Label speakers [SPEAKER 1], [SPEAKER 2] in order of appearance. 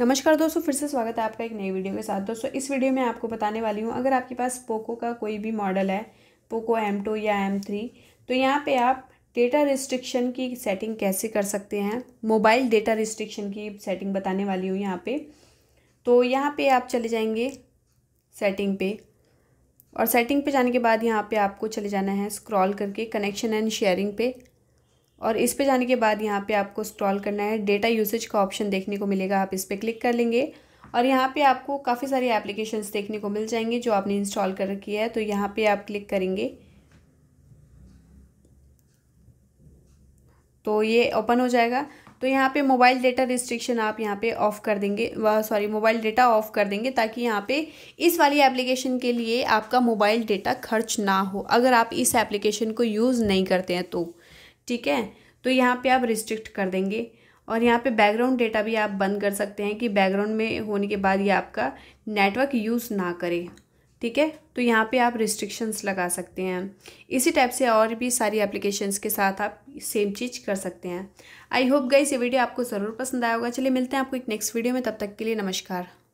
[SPEAKER 1] नमस्कार दोस्तों फिर से स्वागत है आपका एक नई वीडियो के साथ दोस्तों इस वीडियो में आपको बताने वाली हूँ अगर आपके पास पोको का कोई भी मॉडल है पोको एम टू या एम थ्री तो यहाँ पे आप डेटा रिस्ट्रिक्शन की सेटिंग कैसे कर सकते हैं मोबाइल डेटा रिस्ट्रिक्शन की सेटिंग बताने वाली हूँ यहाँ पर तो यहाँ पर आप चले जाएंगे सेटिंग पे और सेटिंग पे जाने के बाद यहाँ पे आपको चले जाना है स्क्रॉल करके कनेक्शन एंड शेयरिंग पे और इस पे जाने के बाद यहाँ पे आपको स्क्रॉल करना है डेटा यूसेज का ऑप्शन देखने को मिलेगा आप इस पर क्लिक कर लेंगे और यहाँ पे आपको काफ़ी सारी एप्लीकेशंस देखने को मिल जाएंगे जो आपने इंस्टॉल कर रखी है तो यहाँ पे आप क्लिक करेंगे तो ये ओपन हो जाएगा तो यहाँ पे मोबाइल डेटा रिस्ट्रिक्शन आप यहाँ पे ऑफ़ कर देंगे वह सॉरी मोबाइल डेटा ऑफ़ कर देंगे ताकि यहाँ पे इस वाली एप्लीकेशन के लिए आपका मोबाइल डेटा खर्च ना हो अगर आप इस एप्लीकेशन को यूज़ नहीं करते हैं तो ठीक है तो यहाँ पे आप रिस्ट्रिक्ट कर देंगे और यहाँ पे बैकग्राउंड डेटा भी आप बंद कर सकते हैं कि बैकग्राउंड में होने के बाद ये आपका नेटवर्क यूज़ ना करे ठीक है तो यहाँ पे आप रिस्ट्रिक्शंस लगा सकते हैं इसी टाइप से और भी सारी एप्लीकेशंस के साथ आप सेम चीज़ कर सकते हैं आई होप गाइस ये वीडियो आपको ज़रूर पसंद आया होगा चलिए मिलते हैं आपको एक नेक्स्ट वीडियो में तब तक के लिए नमस्कार